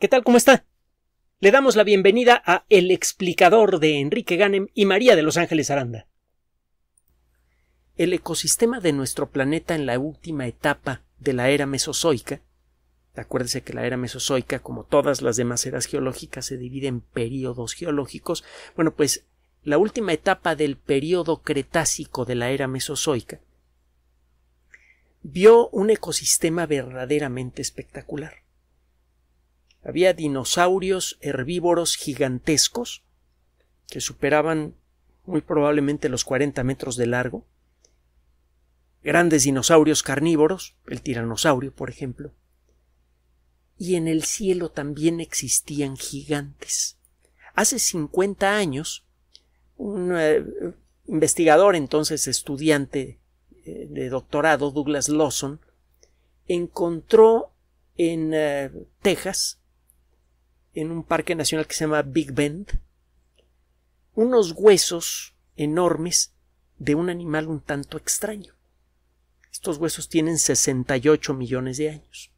¿Qué tal? ¿Cómo está? Le damos la bienvenida a El explicador de Enrique Ganem y María de Los Ángeles Aranda. El ecosistema de nuestro planeta en la última etapa de la era mesozoica Acuérdese que la era mesozoica, como todas las demás eras geológicas, se divide en periodos geológicos. Bueno, pues la última etapa del periodo cretácico de la era mesozoica vio un ecosistema verdaderamente espectacular. Había dinosaurios herbívoros gigantescos que superaban muy probablemente los 40 metros de largo. Grandes dinosaurios carnívoros, el tiranosaurio, por ejemplo. Y en el cielo también existían gigantes. Hace 50 años, un eh, investigador, entonces estudiante eh, de doctorado, Douglas Lawson, encontró en eh, Texas en un parque nacional que se llama Big Bend, unos huesos enormes de un animal un tanto extraño. Estos huesos tienen 68 millones de años,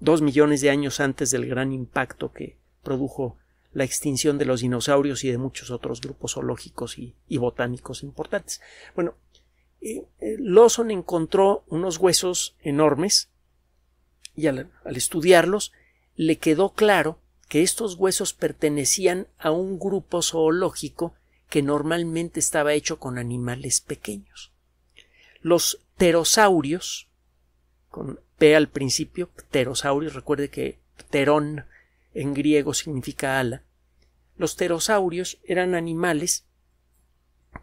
dos millones de años antes del gran impacto que produjo la extinción de los dinosaurios y de muchos otros grupos zoológicos y, botánicos importantes. Bueno, eh, eh, Lawson encontró unos huesos enormes y al estudiarlos le quedó claro que estos huesos pertenecían a un grupo zoológico que normalmente estaba hecho con animales pequeños. Los pterosaurios, con P al principio, pterosaurios, recuerde que pterón en griego significa ala. Los pterosaurios eran animales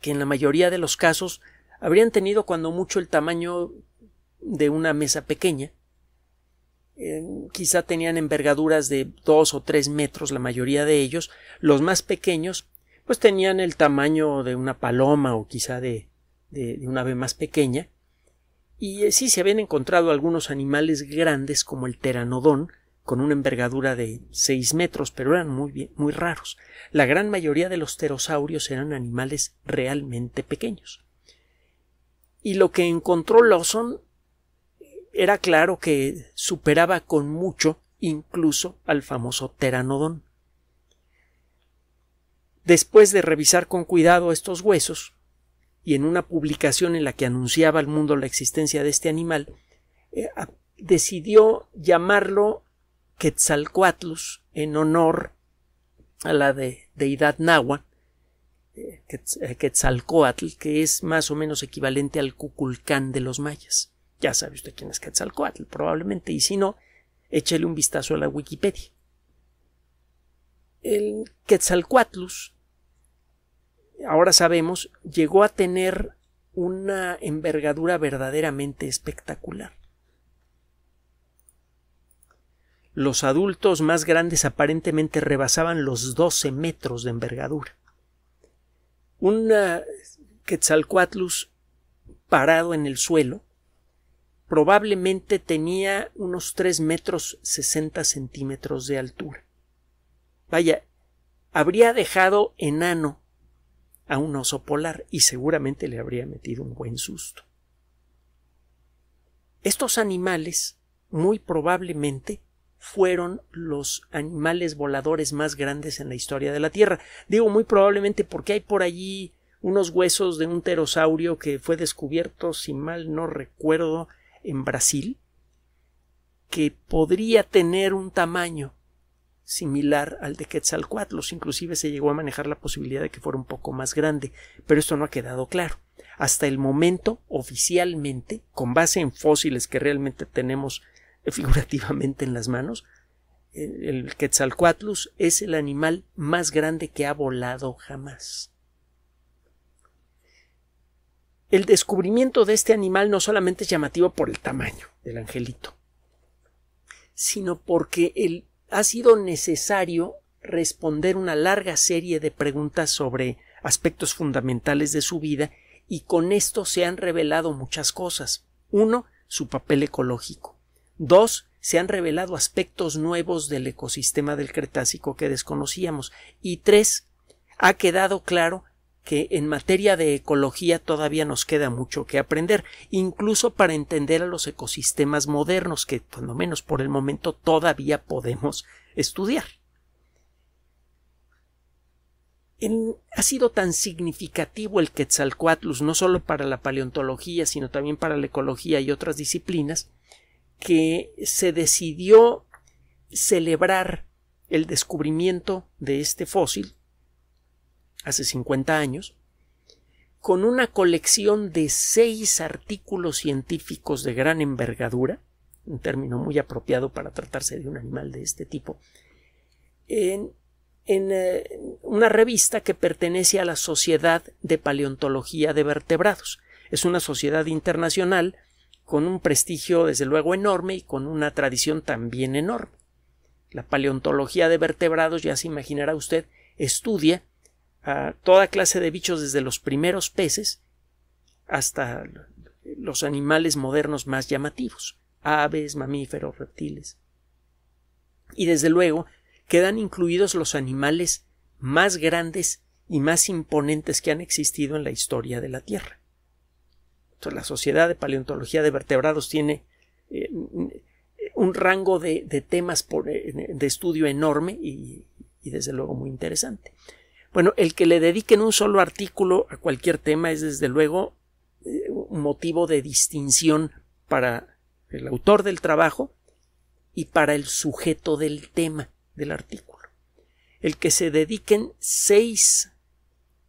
que en la mayoría de los casos habrían tenido cuando mucho el tamaño de una mesa pequeña, quizá tenían envergaduras de dos o tres metros la mayoría de ellos, los más pequeños pues tenían el tamaño de una paloma o quizá de, de, un ave más pequeña, y eh, sí se habían encontrado algunos animales grandes como el pteranodón, con una envergadura de seis metros, pero eran muy, muy raros. La gran mayoría de los pterosaurios eran animales realmente pequeños. Y lo que encontró Lawson era claro que superaba con mucho incluso al famoso teranodón. Después de revisar con cuidado estos huesos, y en una publicación en la que anunciaba al mundo la existencia de este animal, eh, decidió llamarlo Quetzalcoatlus en honor a la deidad Nahua, eh, eh, Quetzalcoatl, que es más o menos equivalente al Cuculcán de los mayas. Ya sabe usted quién es Quetzalcoatl, probablemente, y si no, échele un vistazo a la Wikipedia. El Quetzalcoatlus, ahora sabemos, llegó a tener una envergadura verdaderamente espectacular. Los adultos más grandes aparentemente rebasaban los 12 metros de envergadura. Un Quetzalcoatlus parado en el suelo probablemente tenía unos 3 metros 60 centímetros de altura. Vaya, habría dejado enano a un oso polar y seguramente le habría metido un buen susto. Estos animales muy probablemente fueron los animales voladores más grandes en la historia de la Tierra. Digo muy probablemente porque hay por allí unos huesos de un pterosaurio que fue descubierto, si mal no recuerdo, en Brasil que podría tener un tamaño similar al de Quetzalcoatlus, inclusive se llegó a manejar la posibilidad de que fuera un poco más grande, pero esto no ha quedado claro. Hasta el momento, oficialmente, con base en fósiles que realmente tenemos figurativamente en las manos, eh, el Quetzalcoatlus es el animal más grande que ha volado jamás. El descubrimiento de este animal no solamente es llamativo por el tamaño del angelito, sino porque ha sido necesario responder una larga serie de preguntas sobre aspectos fundamentales de su vida y con esto se han revelado muchas cosas. Uno, su papel ecológico. Dos, se han revelado aspectos nuevos del ecosistema del Cretácico que desconocíamos. Y tres, ha quedado claro que en materia de ecología todavía nos queda mucho que aprender, incluso para entender a los ecosistemas modernos que, lo menos por el momento, todavía podemos estudiar. ha sido tan significativo el Quetzalcoatlus, no solo para la paleontología, sino también para la ecología y otras disciplinas, que se decidió celebrar el descubrimiento de este fósil hace 50 años, con una colección de seis artículos científicos de gran envergadura, un término muy apropiado para tratarse de un animal de este tipo, en, en eh, una revista que pertenece a la Sociedad de Paleontología de Vertebrados. Es una sociedad internacional con un prestigio desde luego enorme y con una tradición también enorme. La paleontología de vertebrados, ya se imaginará usted, estudia a toda clase de bichos desde los primeros peces hasta los animales modernos más llamativos, aves, mamíferos, reptiles. Y desde luego quedan incluidos los animales más grandes y más imponentes que han existido en la historia de la Tierra. la Sociedad de Paleontología de Vertebrados tiene eh, un rango de, temas eh, de estudio enorme y desde luego muy interesante. Bueno, el que le dediquen un solo artículo a cualquier tema es desde luego eh, un motivo de distinción para el autor del trabajo y para el sujeto del tema del artículo. El que se dediquen seis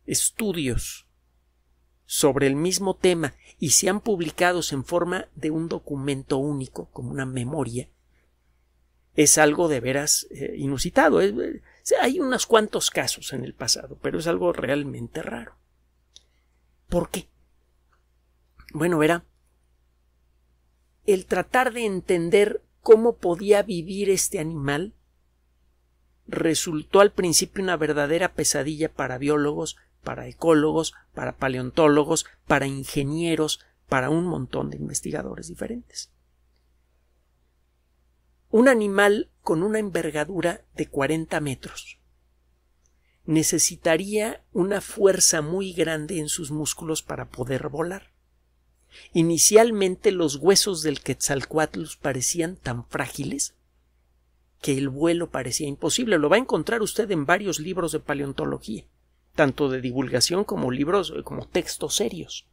estudios sobre el mismo tema y sean publicados en forma de un documento único, como una memoria, es algo de veras eh, inusitado. Es, eh, hay unos cuantos casos en el pasado, pero es algo realmente raro. ¿Por qué? Bueno, era el tratar de entender cómo podía vivir este animal resultó al principio una verdadera pesadilla para biólogos, para ecólogos, para paleontólogos, para ingenieros, para un montón de investigadores diferentes. Un animal con una envergadura de 40 metros. Necesitaría una fuerza muy grande en sus músculos para poder volar. Inicialmente los huesos del Quetzalcoatlus parecían tan frágiles que el vuelo parecía imposible. Lo va a encontrar usted en varios libros de paleontología, tanto de divulgación como libros eh, como textos serios.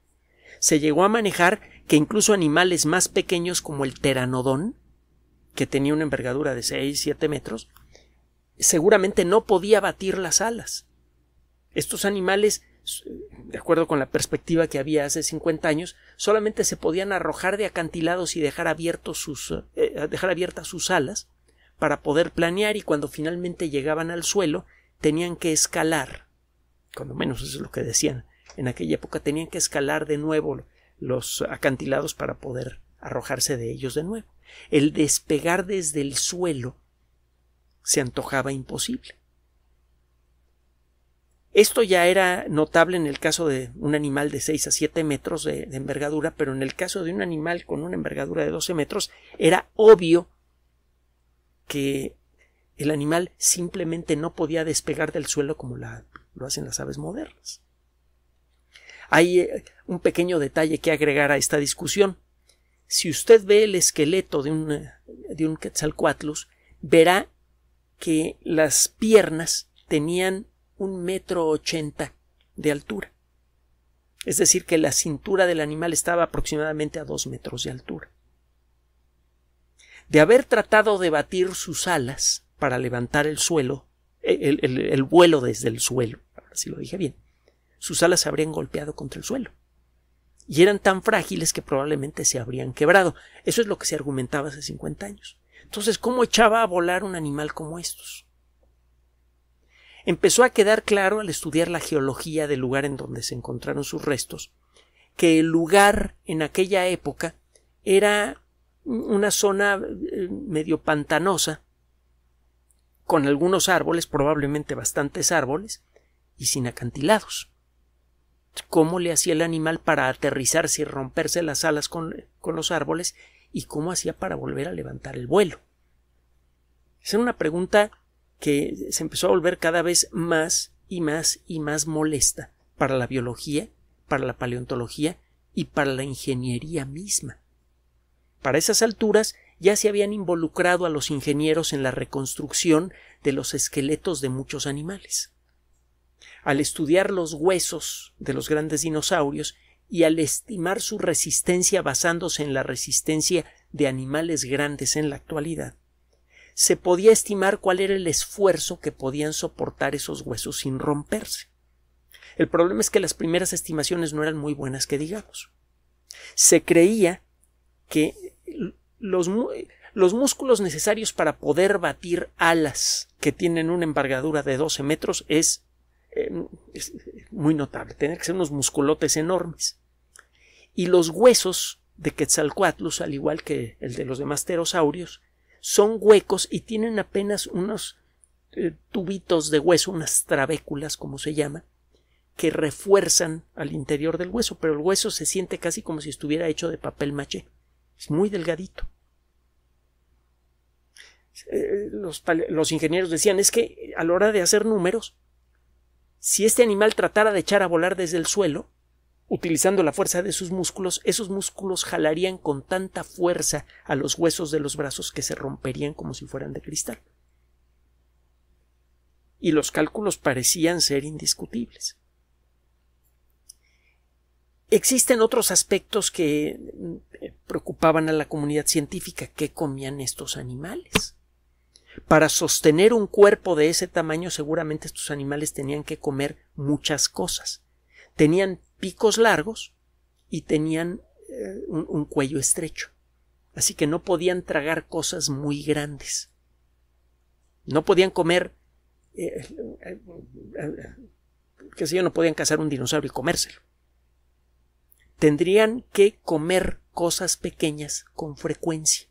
Se llegó a manejar que incluso animales más pequeños como el teranodón que tenía una envergadura de 6, 7 metros, seguramente no podía batir las alas. Estos animales, de acuerdo con la perspectiva que había hace 50 años, solamente se podían arrojar de acantilados y dejar, abiertos sus, eh, eh, dejar abiertas sus alas para poder planear y cuando finalmente llegaban al suelo tenían que escalar, cuando menos eso es lo que decían en aquella época, tenían que escalar de nuevo los acantilados para poder arrojarse de ellos de nuevo. El despegar desde el suelo se antojaba imposible. Esto ya era notable en el caso de un animal de 6 a 7 metros de, envergadura, pero en el caso de un animal con una envergadura de 12 metros era obvio que el animal simplemente no podía despegar del suelo como lo hacen las aves modernas. Hay eh, un pequeño detalle que agregar a esta discusión. Si usted ve el esqueleto de, de un Quetzalcoatlus, verá que las piernas tenían un metro ochenta de altura. Es decir, que la cintura del animal estaba aproximadamente a dos metros de altura. De haber tratado de batir sus alas para levantar el suelo, e, el, vuelo desde el suelo, si lo dije bien, sus alas se habrían golpeado contra el suelo y eran tan frágiles que probablemente se habrían quebrado. Eso es lo que se argumentaba hace 50 años. Entonces, ¿cómo echaba a volar un animal como estos? Empezó a quedar claro al estudiar la geología del lugar en donde se encontraron sus restos, que el lugar en aquella época era una zona eh, medio pantanosa, con algunos árboles, probablemente bastantes árboles, y sin acantilados cómo le hacía el animal para aterrizarse y romperse las alas con, los árboles y cómo hacía para volver a levantar el vuelo. Esa era una pregunta que se empezó a volver cada vez más y más y más molesta para la biología, para la paleontología y para la ingeniería misma. Para esas alturas ya se habían involucrado a los ingenieros en la reconstrucción de los esqueletos de muchos animales al estudiar los huesos de los grandes dinosaurios y al estimar su resistencia basándose en la resistencia de animales grandes en la actualidad, se podía estimar cuál era el esfuerzo que podían soportar esos huesos sin romperse. El problema es que las primeras estimaciones no eran muy buenas que digamos. Se creía que los, músculos necesarios para poder batir alas que tienen una embargadura de 12 metros es Em, es muy notable, tener que ser unos musculotes enormes. Y los huesos de Quetzalcoatlus, al igual que el de los demás pterosaurios, son huecos y tienen apenas unos eh, tubitos de hueso, unas trabéculas, como se llama, que refuerzan al interior del hueso, pero el hueso se siente casi como si estuviera hecho de papel maché. Es muy delgadito. Eh, los ingenieros decían es que a la hora de hacer números si este animal tratara de echar a volar desde el suelo, utilizando la fuerza de sus músculos, esos músculos jalarían con tanta fuerza a los huesos de los brazos que se romperían como si fueran de cristal. Y los cálculos parecían ser indiscutibles. Existen otros aspectos que eh, preocupaban a la comunidad científica. ¿Qué comían estos animales? Para sostener un cuerpo de ese tamaño seguramente estos animales tenían que comer muchas cosas. Tenían picos largos y tenían eh, un, cuello estrecho. Así que no podían tragar cosas muy grandes. No podían comer eh, eh, qué sé yo, no podían cazar un dinosaurio y comérselo. Tendrían que comer cosas pequeñas con frecuencia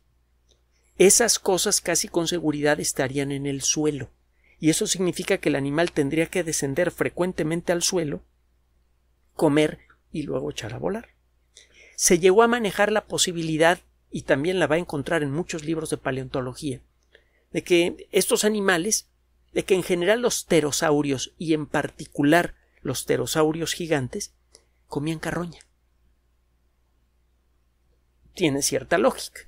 esas cosas casi con seguridad estarían en el suelo, y eso significa que el animal tendría que descender frecuentemente al suelo, comer y luego echar a volar. Se llegó a manejar la posibilidad, y también la va a encontrar en muchos libros de paleontología, de que estos animales, de que en general los pterosaurios y en particular los pterosaurios gigantes, comían carroña. Tiene cierta lógica.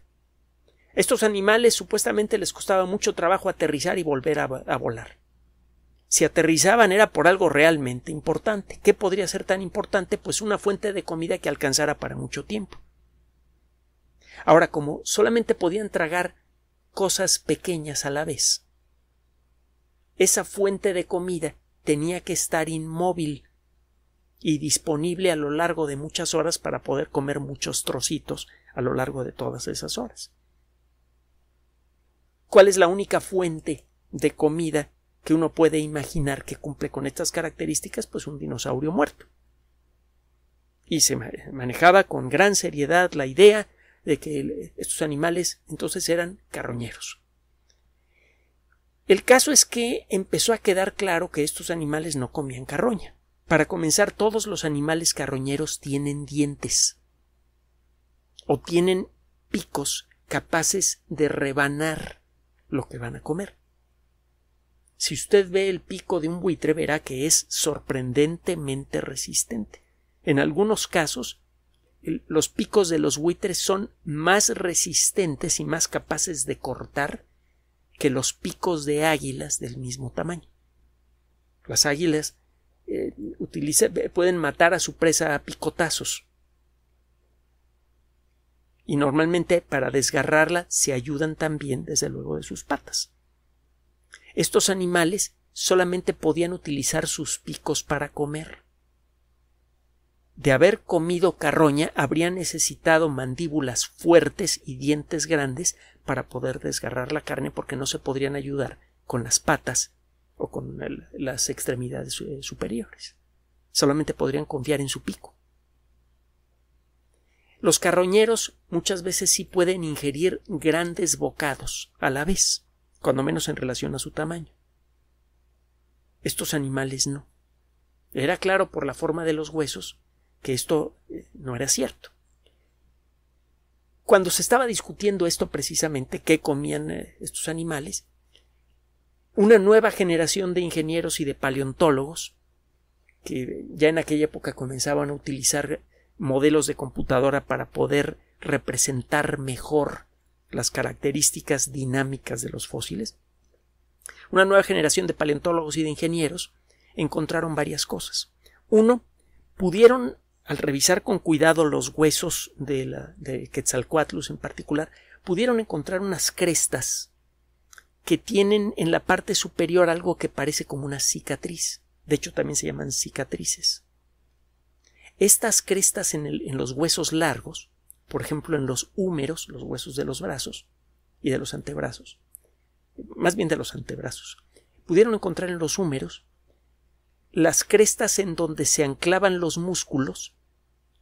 Estos animales supuestamente les costaba mucho trabajo aterrizar y volver a, volar. Si aterrizaban era por algo realmente importante. ¿Qué podría ser tan importante? Pues una fuente de comida que alcanzara para mucho tiempo. Ahora, como solamente podían tragar cosas pequeñas a la vez, esa fuente de comida tenía que estar inmóvil y disponible a lo largo de muchas horas para poder comer muchos trocitos a lo largo de todas esas horas cuál es la única fuente de comida que uno puede imaginar que cumple con estas características, pues un dinosaurio muerto. Y se manejaba con gran seriedad la idea de que estos animales entonces eran carroñeros. El caso es que empezó a quedar claro que estos animales no comían carroña. Para comenzar, todos los animales carroñeros tienen dientes o tienen picos capaces de rebanar lo que van a comer. Si usted ve el pico de un buitre verá que es sorprendentemente resistente. En algunos casos, los picos de los buitres son más resistentes y más capaces de cortar que los picos de águilas del mismo tamaño. Las águilas eh, pueden matar a su presa a picotazos, y normalmente para desgarrarla se ayudan también desde luego de sus patas. Estos animales solamente podían utilizar sus picos para comer. De haber comido carroña habría necesitado mandíbulas fuertes y dientes grandes para poder desgarrar la carne porque no se podrían ayudar con las patas o con las extremidades eh, superiores. Solamente podrían confiar en su pico. Los carroñeros muchas veces sí pueden ingerir grandes bocados a la vez, cuando menos en relación a su tamaño. Estos animales no. Era claro por la forma de los huesos que esto eh, no era cierto. Cuando se estaba discutiendo esto precisamente, qué comían eh, estos animales, una nueva generación de ingenieros y de paleontólogos, que ya en aquella época comenzaban a utilizar modelos de computadora para poder representar mejor las características dinámicas de los fósiles, una nueva generación de paleontólogos y de ingenieros encontraron varias cosas. Uno, pudieron, al revisar con cuidado los huesos de, la, de Quetzalcoatlus en particular, pudieron encontrar unas crestas que tienen en la parte superior algo que parece como una cicatriz. De hecho, también se llaman cicatrices. Estas crestas en, los huesos largos, por ejemplo en los húmeros, los huesos de los brazos y de los antebrazos, más bien de los antebrazos, pudieron encontrar en los húmeros las crestas en donde se anclaban los músculos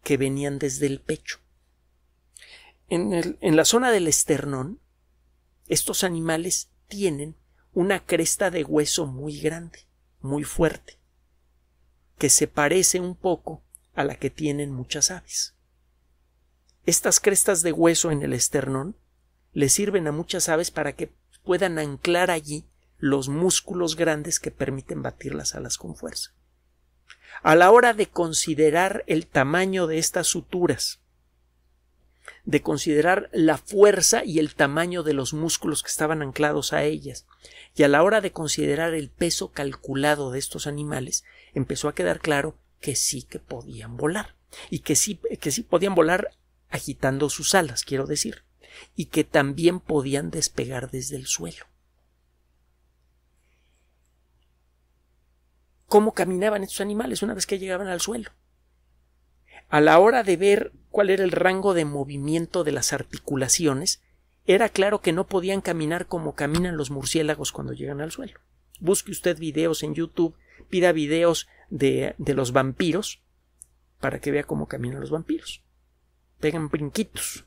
que venían desde el pecho. En, el, en, la zona del esternón, estos animales tienen una cresta de hueso muy grande, muy fuerte, que se parece un poco a la que tienen muchas aves. Estas crestas de hueso en el esternón le sirven a muchas aves para que puedan anclar allí los músculos grandes que permiten batir las alas con fuerza. A la hora de considerar el tamaño de estas suturas, de considerar la fuerza y el tamaño de los músculos que estaban anclados a ellas, y a la hora de considerar el peso calculado de estos animales, empezó a quedar claro que sí que podían volar y que sí, que sí podían volar agitando sus alas, quiero decir, y que también podían despegar desde el suelo. ¿Cómo caminaban estos animales una vez que llegaban al suelo? A la hora de ver cuál era el rango de movimiento de las articulaciones, era claro que no podían caminar como caminan los murciélagos cuando llegan al suelo. Busque usted videos en YouTube, pida videos de, los vampiros para que vea cómo caminan los vampiros. Pegan brinquitos.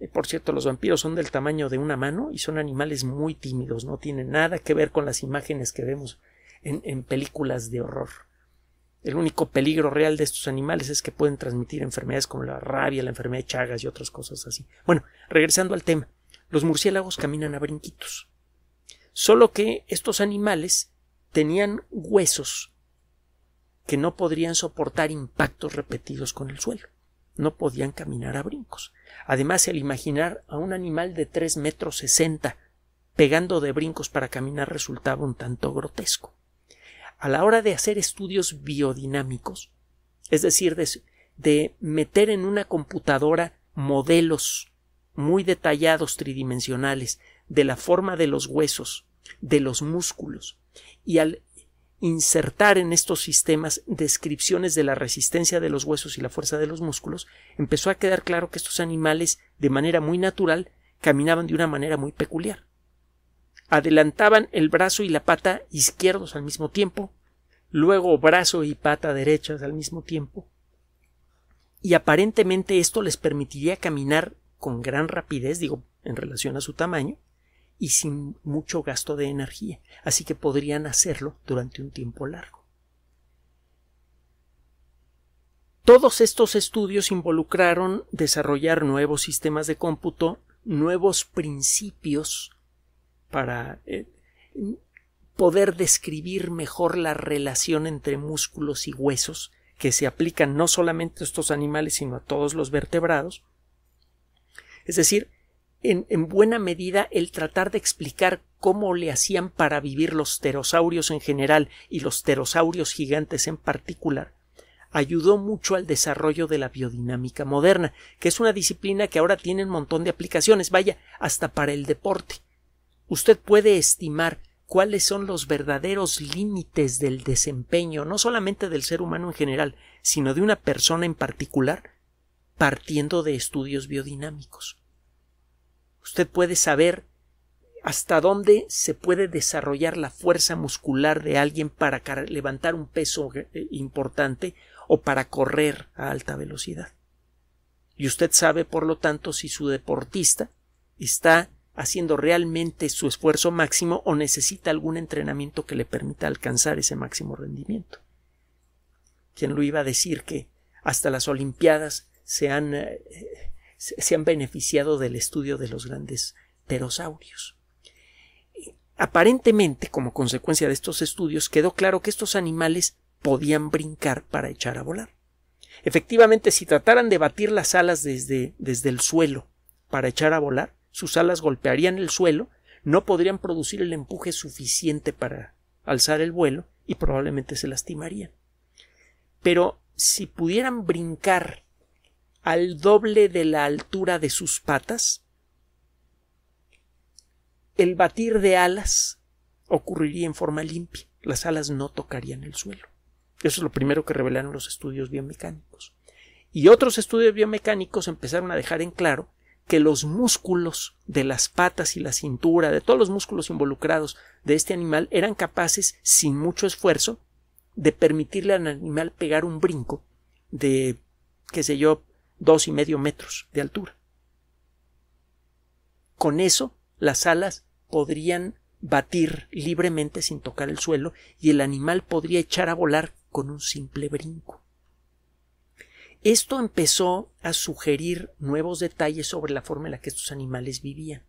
Eh, por cierto, los vampiros son del tamaño de una mano y son animales muy tímidos, no tienen nada que ver con las imágenes que vemos en, en películas de horror. El único peligro real de estos animales es que pueden transmitir enfermedades como la rabia, la enfermedad de Chagas y otras cosas así. Bueno, regresando al tema, los murciélagos caminan a brinquitos. Solo que estos animales tenían huesos que no podrían soportar impactos repetidos con el suelo. No podían caminar a brincos. Además, el imaginar a un animal de tres metros sesenta pegando de brincos para caminar resultaba un tanto grotesco. A la hora de hacer estudios biodinámicos, es decir, de meter en una computadora modelos muy detallados tridimensionales de la forma de los huesos, de los músculos, y al insertar en estos sistemas descripciones de la resistencia de los huesos y la fuerza de los músculos, empezó a quedar claro que estos animales, de manera muy natural, caminaban de una manera muy peculiar. Adelantaban el brazo y la pata izquierdos al mismo tiempo, luego brazo y pata derechas al mismo tiempo, y aparentemente esto les permitiría caminar con gran rapidez, digo, en relación a su tamaño, y sin mucho gasto de energía, así que podrían hacerlo durante un tiempo largo. Todos estos estudios involucraron desarrollar nuevos sistemas de cómputo, nuevos principios para eh, poder describir mejor la relación entre músculos y huesos que se aplican no solamente a estos animales sino a todos los vertebrados. Es decir, en, buena medida el tratar de explicar cómo le hacían para vivir los pterosaurios en general y los pterosaurios gigantes en particular, ayudó mucho al desarrollo de la biodinámica moderna, que es una disciplina que ahora tiene un montón de aplicaciones, vaya, hasta para el deporte. Usted puede estimar cuáles son los verdaderos límites del desempeño, no solamente del ser humano en general, sino de una persona en particular, partiendo de estudios biodinámicos usted puede saber hasta dónde se puede desarrollar la fuerza muscular de alguien para levantar un peso eh, importante o para correr a alta velocidad. Y usted sabe, por lo tanto, si su deportista está haciendo realmente su esfuerzo máximo o necesita algún entrenamiento que le permita alcanzar ese máximo rendimiento. ¿Quién lo iba a decir que hasta las Olimpiadas se han eh, se han beneficiado del estudio de los grandes pterosaurios. Aparentemente, como consecuencia de estos estudios, quedó claro que estos animales podían brincar para echar a volar. Efectivamente, si trataran de batir las alas desde, desde el suelo para echar a volar, sus alas golpearían el suelo, no podrían producir el empuje suficiente para alzar el vuelo y probablemente se lastimarían. Pero si pudieran brincar al doble de la altura de sus patas? El batir de alas ocurriría en forma limpia, las alas no tocarían el suelo. Eso es lo primero que revelaron los estudios biomecánicos. Y otros estudios biomecánicos empezaron a dejar en claro que los músculos de las patas y la cintura, de todos los músculos involucrados de este animal, eran capaces, sin mucho esfuerzo, de permitirle al animal pegar un brinco de, qué sé yo, dos y medio metros de altura. Con eso, las alas podrían batir libremente sin tocar el suelo y el animal podría echar a volar con un simple brinco. Esto empezó a sugerir nuevos detalles sobre la forma en la que estos animales vivían.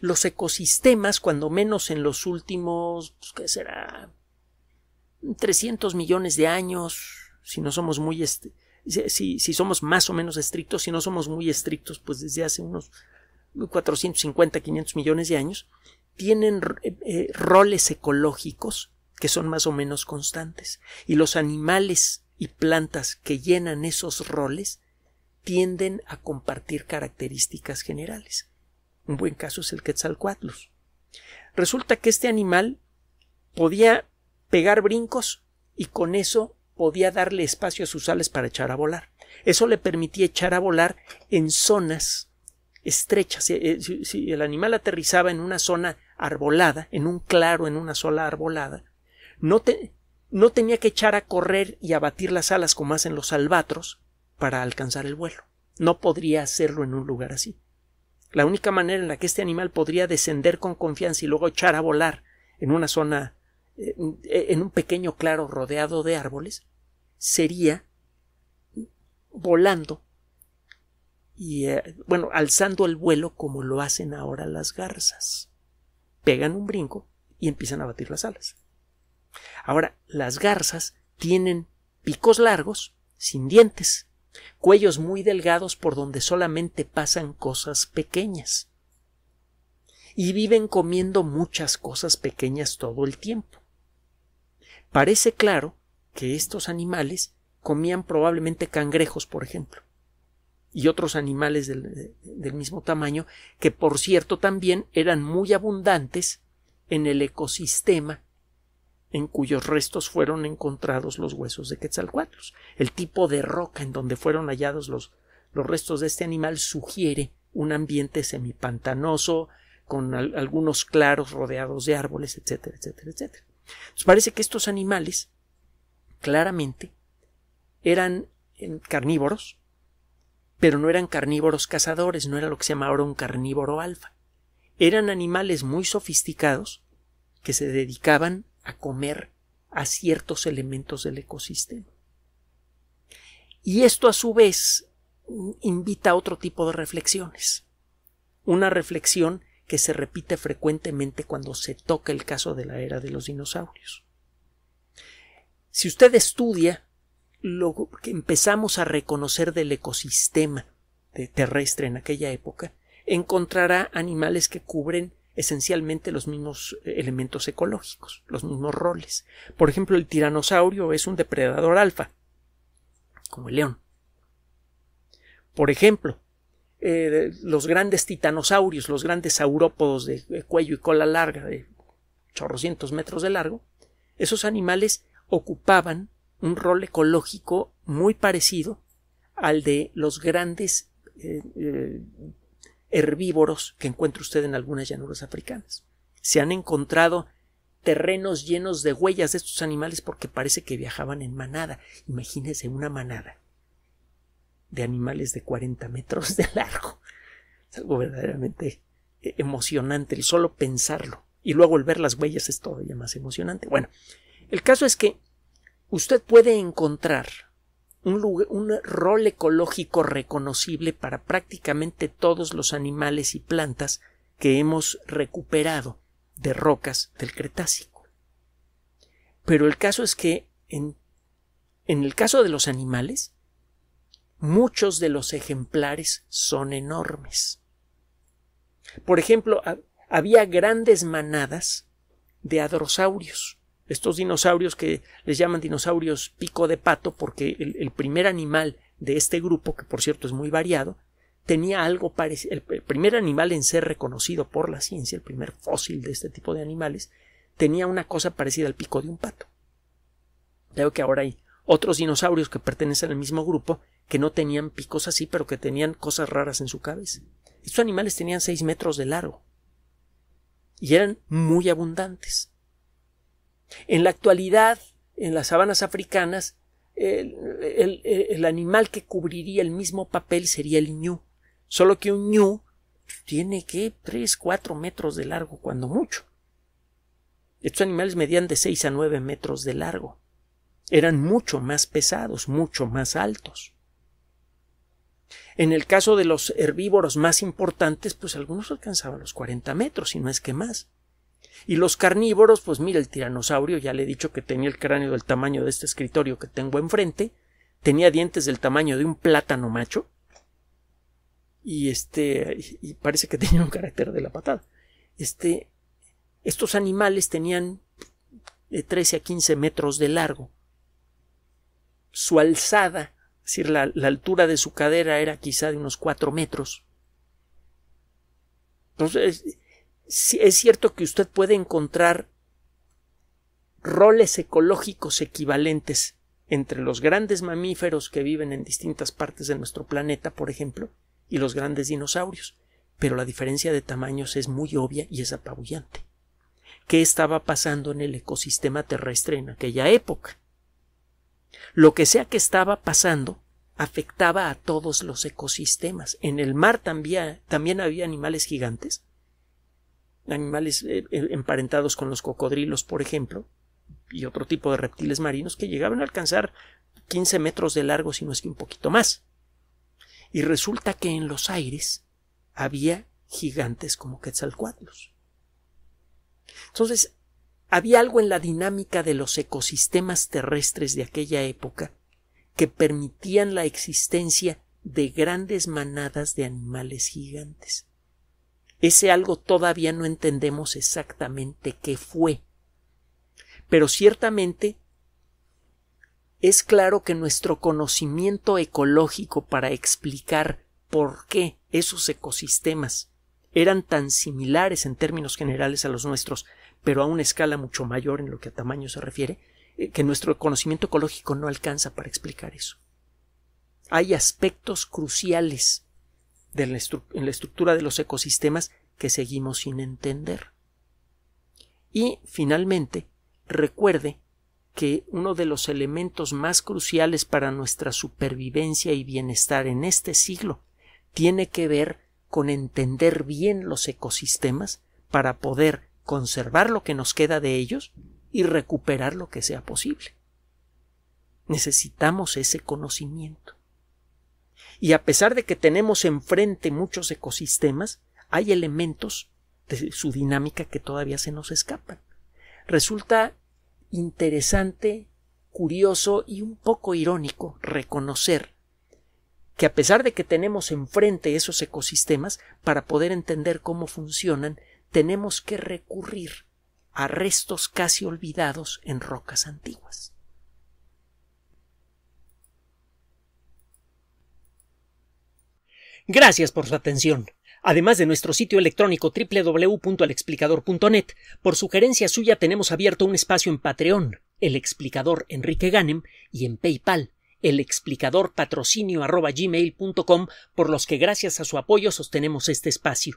Los ecosistemas, cuando menos en los últimos, pues, ¿qué será? 300 millones de años, si no somos muy este, si, somos más o menos estrictos, si no somos muy estrictos, pues desde hace unos 450, 500 millones de años, tienen eh, eh, roles ecológicos que son más o menos constantes. Y los animales y plantas que llenan esos roles tienden a compartir características generales. Un buen caso es el Quetzalcoatlus. Resulta que este animal podía pegar brincos y con eso podía darle espacio a sus alas para echar a volar. Eso le permitía echar a volar en zonas estrechas. Eh, eh, si, el animal aterrizaba en una zona arbolada, en un claro, en una sola arbolada, no, no tenía que echar a correr y abatir las alas como hacen los albatros para alcanzar el vuelo. No podría hacerlo en un lugar así. La única manera en la que este animal podría descender con confianza y luego echar a volar en una zona eh, en un pequeño claro rodeado de árboles, sería volando y, eh, bueno, alzando el vuelo como lo hacen ahora las garzas. Pegan un brinco y empiezan a batir las alas. Ahora, las garzas tienen picos largos, sin dientes, cuellos muy delgados por donde solamente pasan cosas pequeñas. Y viven comiendo muchas cosas pequeñas todo el tiempo. Parece claro que estos animales comían probablemente cangrejos, por ejemplo, y otros animales del, mismo tamaño, que por cierto también eran muy abundantes en el ecosistema en cuyos restos fueron encontrados los huesos de Quetzalcoatlus. El tipo de roca en donde fueron hallados los, los restos de este animal sugiere un ambiente semipantanoso, con algunos claros rodeados de árboles, etcétera, etcétera, etcétera parece que estos animales claramente eran eh, carnívoros, pero no eran carnívoros cazadores, no era lo que se llama ahora un carnívoro alfa. Eran animales muy sofisticados que se dedicaban a comer a ciertos elementos del ecosistema. Y esto a su vez invita a otro tipo de reflexiones. Una reflexión que se repite frecuentemente cuando se toca el caso de la era de los dinosaurios. Si usted estudia lo que empezamos a reconocer del ecosistema terrestre en aquella época, encontrará animales que cubren esencialmente los mismos eh, elementos ecológicos, los mismos roles. Por ejemplo, el tiranosaurio es un depredador alfa, como el león. Por ejemplo, eh, los grandes titanosaurios, los grandes saurópodos de, cuello y cola larga, de chorrocientos metros de largo, esos animales ocupaban un rol ecológico muy parecido al de los grandes eh, eh, herbívoros que encuentra usted en algunas llanuras africanas. Se han encontrado terrenos llenos de huellas de estos animales porque parece que viajaban en manada. Imagínese una manada de animales de 40 metros de largo. Es algo verdaderamente e-, emocionante el solo pensarlo. Y luego el ver las huellas es todavía más emocionante. Bueno, el caso es que usted puede encontrar un, un rol ecológico reconocible para prácticamente todos los animales y plantas que hemos recuperado de rocas del Cretácico. Pero el caso es que en el caso de los animales, muchos de los ejemplares son enormes. Por ejemplo, había grandes manadas de adrosaurios, estos dinosaurios que les llaman dinosaurios pico de pato, porque el, primer animal de este grupo, que por cierto es muy variado, tenía algo parecido. El primer animal en ser reconocido por la ciencia, el primer fósil de este tipo de animales, tenía una cosa parecida al pico de un pato. ¿Veo que ahora hay otros dinosaurios que pertenecen al mismo grupo que no tenían picos así, pero que tenían cosas raras en su cabeza. Estos animales tenían seis metros de largo y eran muy abundantes. En la actualidad, en las sabanas africanas, el, animal que cubriría el mismo papel sería el ñu, solo que un ñu tiene que tres, cuatro metros de largo, cuando mucho. Estos animales medían de 6 a nueve metros de largo eran mucho más pesados, mucho más altos. En el caso de los herbívoros más importantes, pues algunos alcanzaban los 40 metros, y no es que más. Y los carnívoros, pues mira, el tiranosaurio, ya le he dicho que tenía el cráneo del tamaño de este escritorio que tengo enfrente, tenía dientes del tamaño de un plátano macho, y este, parece que tenía un carácter de la patada. Este, estos animales tenían de eh, 13 a 15 metros de largo su alzada, es decir, la, altura de su cadera era quizá de unos cuatro metros. Entonces, es cierto que usted puede encontrar roles ecológicos equivalentes entre los grandes mamíferos que viven en distintas partes de nuestro planeta, por ejemplo, y los grandes dinosaurios, pero la diferencia de tamaños es muy obvia y es apabullante. ¿Qué estaba pasando en el ecosistema terrestre en aquella época? Lo que sea que estaba pasando afectaba a todos los ecosistemas. En el mar también, había animales gigantes, animales eh, eh, emparentados con los cocodrilos, por ejemplo, y otro tipo de reptiles marinos que llegaban a alcanzar 15 metros de largo, si no es que un poquito más. Y resulta que en los aires había gigantes como Quetzalcoatlus. Entonces, había algo en la dinámica de los ecosistemas terrestres de aquella época que permitían la existencia de grandes manadas de animales gigantes. Ese algo todavía no entendemos exactamente qué fue. Pero ciertamente es claro que nuestro conocimiento ecológico para explicar por qué esos ecosistemas eran tan similares en términos generales a los nuestros pero a una escala mucho mayor en lo que a tamaño se refiere, eh, que nuestro conocimiento ecológico no alcanza para explicar eso. Hay aspectos cruciales en la estructura de los ecosistemas que seguimos sin entender. Y, finalmente, recuerde que uno de los elementos más cruciales para nuestra supervivencia y bienestar en este siglo tiene que ver con entender bien los ecosistemas para poder conservar lo que nos queda de ellos y recuperar lo que sea posible. Necesitamos ese conocimiento. Y a pesar de que tenemos enfrente muchos ecosistemas, hay elementos de su dinámica que todavía se nos escapan. Resulta interesante, curioso y un poco irónico reconocer que a pesar de que tenemos enfrente esos ecosistemas, para poder entender cómo funcionan, tenemos que recurrir a restos casi olvidados en rocas antiguas. Gracias por su atención. Además de nuestro sitio electrónico www.alexplicador.net, por sugerencia suya tenemos abierto un espacio en Patreon, el explicador Enrique Ganem, y en PayPal, el explicador patrocinio por los que gracias a su apoyo sostenemos este espacio.